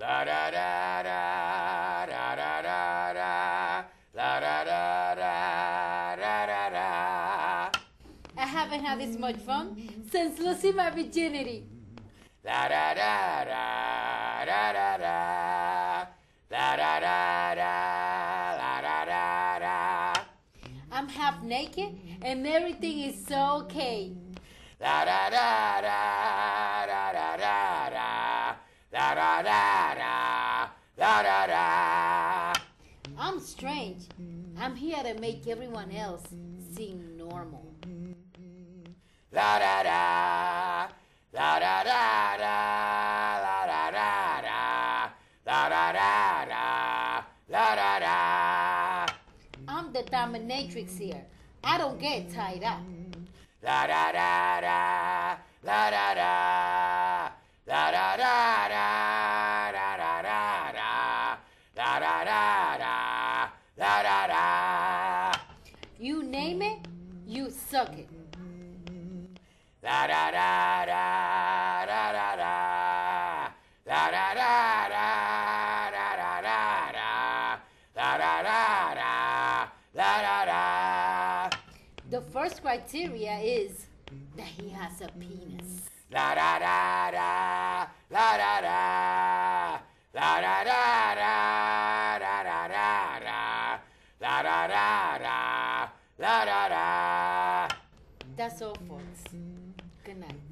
La da da da da da da da la da da da da da da. I haven't had this much fun since losing my virginity. La da da da da da da la da da da la da da da. I'm half naked and everything is so okay. La da da. da da da da I'm strange. I'm here to make everyone else seem normal. da da da da da da da da da da da da da. I'm the dominatrix here. I don't get tied up. da da. You suck it. Da da da da da da da da da da da da da da da da da da da da The first criteria is that he has a penis. La da da da la da da la da da da da da da da da da da da da that's all, folks. Good night.